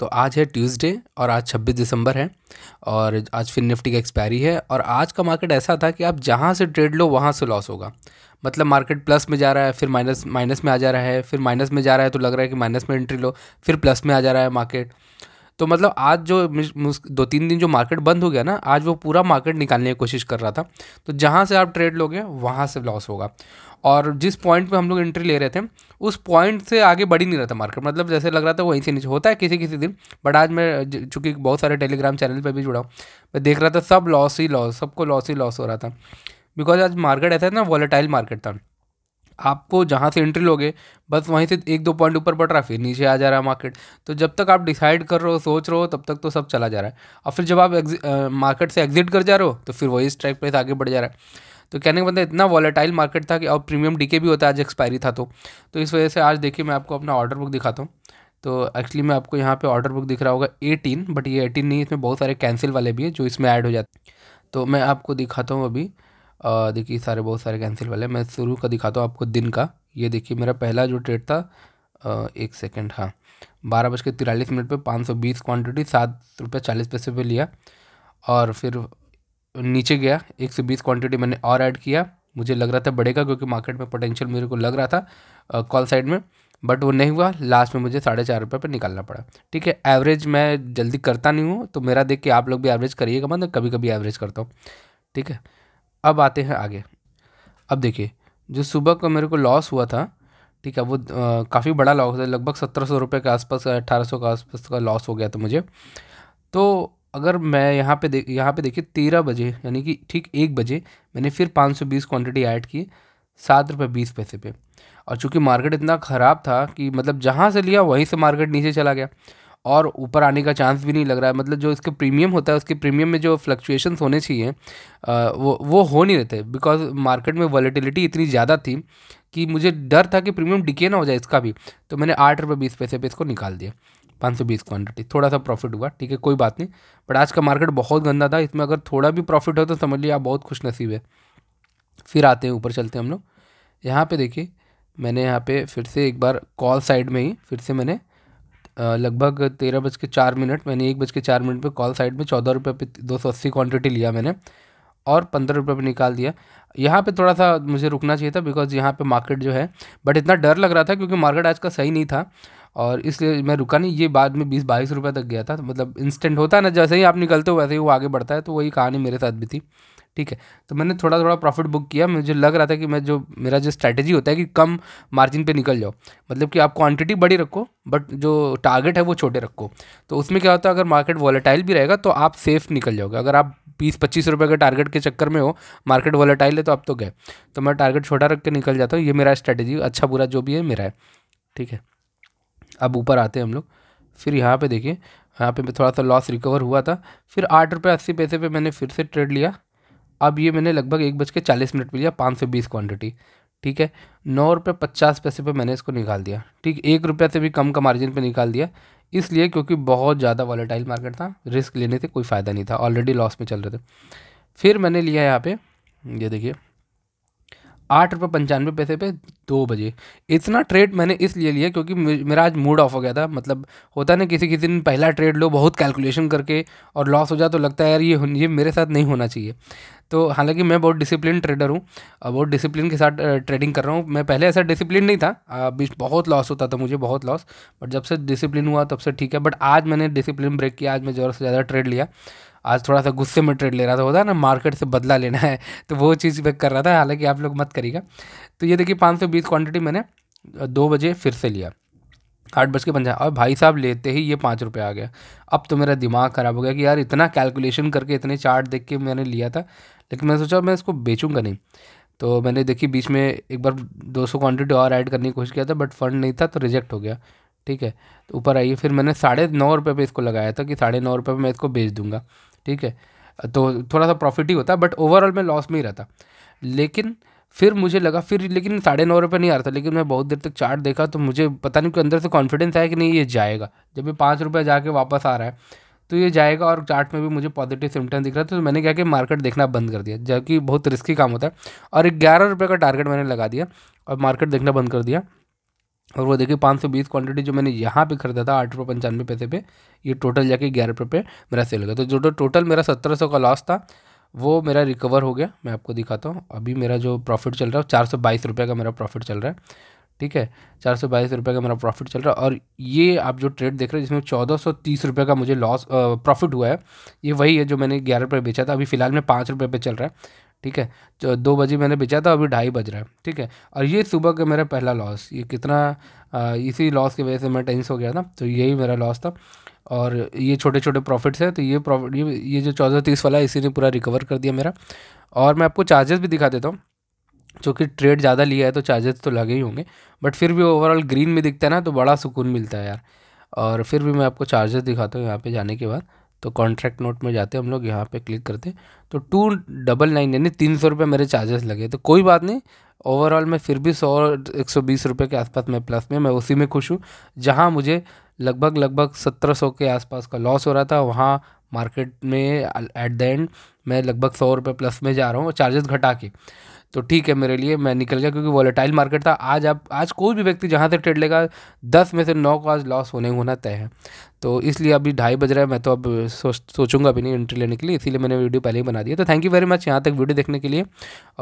तो आज है ट्यूसडे और आज 26 दिसंबर है और आज फिर निफ्टी का एक्सपायरी है और आज का मार्केट ऐसा था कि आप जहाँ से ट्रेड लो वहाँ से लॉस होगा मतलब मार्केट प्लस में जा रहा है फिर माइनस माइनस में आ जा रहा है फिर माइनस में जा रहा है तो लग रहा है कि माइनस में एंट्री लो फिर प्लस में आ जा रहा है मार्केट तो मतलब आज जो दो तीन दिन जो मार्केट बंद हो गया ना आज वो पूरा मार्केट निकालने की कोशिश कर रहा था तो जहाँ से आप ट्रेड लोगे वहाँ से लॉस होगा और जिस पॉइंट पे हम लोग एंट्री ले रहे थे उस पॉइंट से आगे बढ़ ही नहीं रहा था मार्केट मतलब जैसे लग रहा था वहीं से नीचे होता है किसी किसी दिन बट आज मैं चूँकि बहुत सारे टेलीग्राम चैनल पर भी जुड़ा हूँ मैं देख रहा था सब लॉस ही लॉस सबको लॉस ही लॉस हो रहा था बिकॉज आज मार्केट ऐसा ना वॉलेटाइल मार्केट था आपको जहाँ से एंट्री लोगे बस वहीं से एक दो पॉइंट ऊपर बढ़ रहा फिर नीचे आ जा रहा है मार्केट तो जब तक आप डिसाइड कर रहे हो सोच रहे हो तब तक तो सब चला जा रहा है और फिर जब आप मार्केट से एग्जिट कर जा रहे हो तो फिर वही स्ट्राइक प्राइस आगे बढ़ जा रहा है तो कहने का मतलब इतना वॉलेटाइल मार्केट था कि और प्रीमियम डीके भी होता है आज एक्सपायरी था तो तो इस वजह से आज देखिए मैं आपको अपना ऑर्डर बुक दिखाता हूँ तो एक्चुअली मैं आपको यहाँ पे ऑर्डर बुक दिख रहा होगा एटीन बट ये एटीन नहीं इसमें बहुत सारे कैंसिल वाले भी हैं जो इसमें ऐड हो जाते तो मैं आपको दिखाता हूँ अभी देखिए सारे बहुत सारे कैंसिल वाले मैं शुरू का दिखाता हूँ आपको दिन का ये देखिए मेरा पहला जो ट्रेड था एक सेकेंड हाँ बारह बज के तिरालीस मिनट पर पाँच सौ बीस क्वान्टिटी सात रुपये चालीस पैसे पर लिया और फिर नीचे गया एक से बीस क्वांटिटी मैंने और ऐड किया मुझे लग रहा था बढ़ेगा क्योंकि मार्केट में पोटेंशियल मेरे को लग रहा था कॉल साइड में बट वो नहीं हुआ लास्ट में मुझे साढ़े चार रुपये पर निकालना पड़ा ठीक है एवरेज मैं जल्दी करता नहीं हूँ तो मेरा देख के आप लोग भी एवरेज करिएगा मैं कभी कभी एवरेज करता हूँ ठीक है अब आते हैं आगे अब देखिए जो सुबह का मेरे को लॉस हुआ था ठीक है वो काफ़ी बड़ा लॉस है लगभग सत्रह सौ रुपये के आसपास अट्ठारह सौ के आसपास का लॉस हो गया था मुझे तो अगर मैं यहाँ पे देख यहाँ पे देखिए तेरह बजे यानी कि ठीक एक बजे मैंने फिर पाँच सौ बीस क्वान्टिटी ऐड की सात रुपये बीस पैसे पे और चूँकि मार्केट इतना ख़राब था कि मतलब जहाँ से लिया वहीं से मार्केट नीचे चला गया और ऊपर आने का चांस भी नहीं लग रहा है मतलब जो इसके प्रीमियम होता है उसके प्रीमियम में जो फ्लक्चुएशंस होने चाहिए वो वो हो नहीं रहते बिकॉज मार्केट में वॉलीटिलिटी इतनी ज़्यादा थी कि मुझे डर था कि प्रीमियम डिके ना हो जाए इसका भी तो मैंने आठ रुपये बीस पैसे पे इसको निकाल दिया पाँच सौ बीस क्वान्टिटी थोड़ा सा प्रॉफिट हुआ ठीक है कोई बात नहीं बट आज का मार्केट बहुत गंदा था इसमें अगर थोड़ा भी प्रॉफिट हो तो समझ लिया आप बहुत खुश नसीब है फिर आते हैं ऊपर चलते हैं हम लोग यहाँ पे देखिए मैंने यहाँ पे फिर से एक बार कॉल साइड में ही फिर से मैंने लगभग तेरह बज के चार मिनट मैंने एक बज के चार मिनट पर कॉल साइड में चौदह रुपये पे दो सौ अस्सी क्वान्टिटी लिया मैंने और पंद्रह रुपये पर निकाल दिया यहाँ पे थोड़ा सा मुझे रुकना चाहिए था बिकॉज यहाँ पे मार्केट जो है बट इतना डर लग रहा था क्योंकि मार्केट आज का सही नहीं था और इसलिए मैं रुका नहीं ये बाद में बीस बाईस रुपये तक गया था मतलब इंस्टेंट होता है ना जैसे ही आप निकलते हो वैसे ही वो आगे बढ़ता है तो वही कहानी मेरे साथ भी थी ठीक है तो मैंने थोड़ा थोड़ा प्रॉफिट बुक किया मुझे लग रहा था कि मैं जो मेरा जो स्ट्रैटेजी होता है कि कम मार्जिन पे निकल जाओ मतलब कि आप क्वांटिटी बड़ी रखो बट जो टारगेट है वो छोटे रखो तो उसमें क्या होता है अगर मार्केट वॉलेटाइल भी रहेगा तो आप सेफ निकल जाओगे अगर आप बीस पच्चीस रुपये के टारगेट के चक्कर में हो मार्केट वॉलेटाइल है तो आप तो गए तो मैं टारगेट छोटा रख के निकल जाता हूँ ये मेरा स्ट्रैटेजी अच्छा बुरा जो भी है मेरा है ठीक है अब ऊपर आते हैं हम लोग फिर यहाँ पे देखिए यहाँ पे थोड़ा सा लॉस रिकवर हुआ था फिर आठ रुपये अस्सी पैसे पे मैंने फिर से ट्रेड लिया अब ये मैंने लगभग एक बज के चालीस मिनट पर लिया पाँच सौ बीस क्वान्टिटी ठीक है नौ रुपये पचास पैसे पर मैंने इसको निकाल दिया ठीक एक रुपये से भी कम का मार्जिन पर निकाल दिया इसलिए क्योंकि बहुत ज़्यादा वॉलेटाइल मार्केट था रिस्क लेने से कोई फ़ायदा नहीं था ऑलरेडी लॉस में चल रहे थे फिर मैंने लिया यहाँ पे ये देखिए आठ रुपये पंचानवे पैसे पे दो बजे इतना ट्रेड मैंने इसलिए लिया क्योंकि मेरा आज मूड ऑफ हो गया था मतलब होता ना किसी किसी दिन पहला ट्रेड लो बहुत कैलकुलेशन करके और लॉस हो जाए तो लगता है यार ये ये मेरे साथ नहीं होना चाहिए तो हालांकि मैं बहुत डिसिप्लिन ट्रेडर हूँ बहुत डिसिप्लिन के साथ ट्रेडिंग कर रहा हूँ मैं पहले ऐसा डिसिप्लिन नहीं था बीच बहुत लॉस होता था मुझे बहुत लॉस बट जब से डिसिप्लिन हुआ तब से ठीक है बट आज मैंने डिसिप्लिन ब्रेक किया आज मैं ज़्यादा से ज़्यादा ट्रेड लिया आज थोड़ा सा गुस्से में ट्रेड ले रहा था होता है ना मार्केट से बदला लेना है तो वो चीज़ मैं कर रहा था हालांकि आप लोग मत करिएगा तो ये देखिए पाँच सौ बीस क्वान्टिटी मैंने दो बजे फिर से लिया आठ बज के पंजा और भाई साहब लेते ही ये पाँच रुपये आ गया अब तो मेरा दिमाग ख़राब हो गया कि यार इतना कैलकुलेशन करके इतने चार्ट देख के मैंने लिया था लेकिन मैंने सोचा मैं इसको बेचूंगा नहीं तो मैंने देखी बीच में एक बार 200 क्वांटिटी और ऐड करने की कोशिश किया था बट फंड नहीं था तो रिजेक्ट हो गया ठीक है तो ऊपर आइए फिर मैंने साढ़े नौ रुपये पर इसको लगाया था कि साढ़े नौ रुपये पर मैं इसको बेच दूंगा ठीक है तो थोड़ा सा प्रॉफिट ही होता बट ओवरऑल मैं लॉस में ही रहता लेकिन फिर मुझे लगा फिर लेकिन साढ़े नौ रुपये नहीं आ रहा था लेकिन मैं बहुत देर तक चार्ट देखा तो मुझे पता नहीं कि अंदर से कॉन्फिडेंस आया कि नहीं ये जाएगा जब ये पाँच रुपये जाके वापस आ रहा है तो ये जाएगा और चार्ट में भी मुझे पॉजिटिव सिम्टम दिख रहा था तो मैंने क्या कि मार्केट देखना बंद कर दिया जबकि बहुत रिस्की काम होता है और ग्यारह रुपये का टारगेट मैंने लगा दिया और मार्केट देखना बंद कर दिया और वो देखिए पाँच सौ बीस क्वान्टिटी जो मैंने यहाँ पे खरीदा था आठ रुपये पंचानवे पैसे पे ये टोटल जाके ग्यारह रुपये पे मेरा सेल हो गया तो जो टोटल तो मेरा सत्रह सौ का लॉस था वो मेरा रिकवर हो गया मैं आपको दिखाता हूँ अभी मेरा जो प्रॉफिट चल रहा है चार सौ बाईस रुपये का मेरा प्रॉफिट चल रहा है ठीक है चार सौ बाईस रुपये का मेरा प्रॉफिट चल रहा है और ये आप जो ट्रेड देख रहे हैं जिसमें चौदह सौ तीस रुपये का मुझे लॉस प्रॉफिट हुआ है ये वही है जो मैंने ग्यारह रुपये बेचा था अभी फिलहाल में पाँच रुपये पे चल रहा है ठीक है जो तो दो बजे मैंने बेचा था अभी ढाई बज रहा है ठीक है और ये सुबह का मेरा पहला लॉस ये कितना आ, इसी लॉस की वजह से मैं टेंस हो गया था तो यही मेरा लॉस था और ये छोटे छोटे प्रॉफिट्स हैं तो ये प्रॉफिट ये ये जो चौदह तीस वाला है इसी ने पूरा रिकवर कर दिया मेरा और मैं आपको चार्जेस भी दिखा देता हूँ चूँकि ट्रेड ज़्यादा लिया है तो चार्जेस तो लगे ही होंगे बट फिर भी ओवरऑल ग्रीन में दिखता है ना तो बड़ा सुकून मिलता है यार और फिर भी मैं आपको चार्जेस दिखाता हूँ यहाँ पे जाने के बाद तो कॉन्ट्रैक्ट नोट में जाते हम लोग यहाँ पे क्लिक करते तो टू डबल नाइन यानी तीन सौ रुपये मेरे चार्जेस लगे तो कोई बात नहीं ओवरऑल मैं फिर भी सौ एक सौ बीस रुपये के आसपास मैं प्लस में मैं उसी में खुश हूँ जहाँ मुझे लगभग लगभग सत्रह सौ के आसपास का लॉस हो रहा था वहाँ मार्केट में एट द एंड मैं लगभग सौ रुपये प्लस में जा रहा हूँ चार्जेस घटा के तो ठीक है मेरे लिए मैं निकल गया क्योंकि वॉलेटाइल मार्केट था आज आप आज कोई भी व्यक्ति जहाँ से ट्रेड लेगा दस में से नौ को आज लॉस होने होना तय है तो इसलिए अभी ढाई बज रहा है मैं तो अब सोच सोचूंगा अभी नहीं एंट्री लेने के लिए इसीलिए मैंने वीडियो पहले ही बना दिया तो थैंक यू वेरी मच यहाँ तक वीडियो देखने के लिए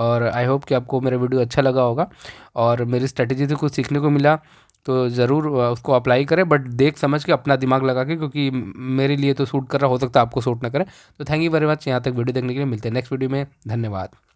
और आई होप कि आपको मेरा वीडियो अच्छा लगा होगा और मेरी स्ट्रैटेजी से कुछ सीखने को मिला तो ज़रूर उसको अप्लाई करें बट देख समझ के अपना दिमाग लगा के क्योंकि मेरे लिए तो सूट कर रहा हो सकता है आपको सूट ना करें तो थैंक यू वेरी मच यहाँ तक वीडियो देखने के लिए मिलते हैं नेक्स्ट वीडियो में धन्यवाद